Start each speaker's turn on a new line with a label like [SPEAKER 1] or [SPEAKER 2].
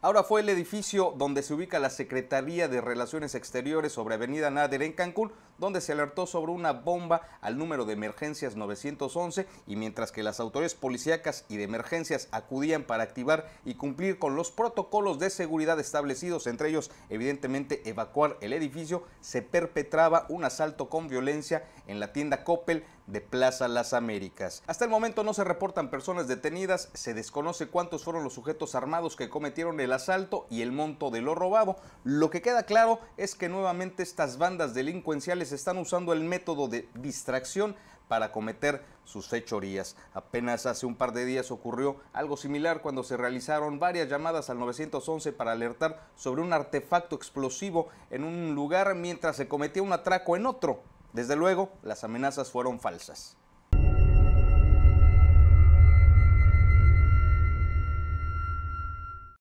[SPEAKER 1] Ahora fue el edificio donde se ubica la Secretaría de Relaciones Exteriores sobre Avenida Nader en Cancún, donde se alertó sobre una bomba al número de emergencias 911 y mientras que las autoridades policíacas y de emergencias acudían para activar y cumplir con los protocolos de seguridad establecidos, entre ellos evidentemente evacuar el edificio, se perpetraba un asalto con violencia en la tienda Coppel de Plaza Las Américas. Hasta el momento no se reportan personas detenidas, se desconoce cuántos fueron los sujetos armados que cometieron el asalto y el monto de lo robado. Lo que queda claro es que nuevamente estas bandas delincuenciales están usando el método de distracción para cometer sus fechorías. Apenas hace un par de días ocurrió algo similar cuando se realizaron varias llamadas al 911 para alertar sobre un artefacto explosivo en un lugar mientras se cometía un atraco en otro. Desde luego, las amenazas fueron falsas.